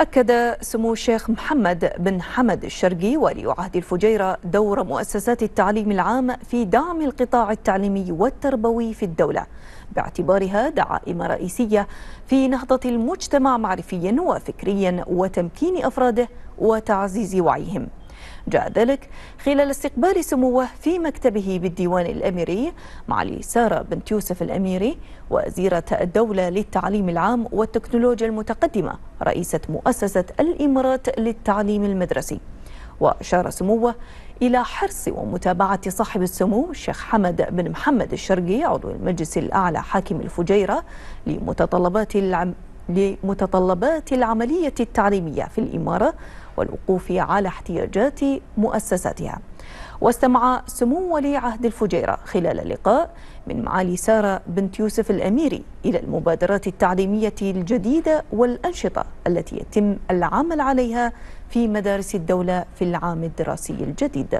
أكد سمو الشيخ محمد بن حمد الشرقي ولي عهد الفجيرة دور مؤسسات التعليم العام في دعم القطاع التعليمي والتربوي في الدولة باعتبارها دعائم رئيسية في نهضة المجتمع معرفيا وفكريا وتمكين أفراده وتعزيز وعيهم جاء ذلك خلال استقبال سموه في مكتبه بالديوان الأميري مع سارة بنت يوسف الأميري وزيرة الدولة للتعليم العام والتكنولوجيا المتقدمة رئيسة مؤسسة الإمارات للتعليم المدرسي وأشار سموه إلى حرص ومتابعة صاحب السمو الشيخ حمد بن محمد الشرقي عضو المجلس الأعلى حاكم الفجيرة لمتطلبات لمتطلبات العملية التعليمية في الإمارة والوقوف على احتياجات مؤسساتها واستمع سمو ولي عهد الفجيرة خلال اللقاء من معالي سارة بنت يوسف الأميري إلى المبادرات التعليمية الجديدة والأنشطة التي يتم العمل عليها في مدارس الدولة في العام الدراسي الجديد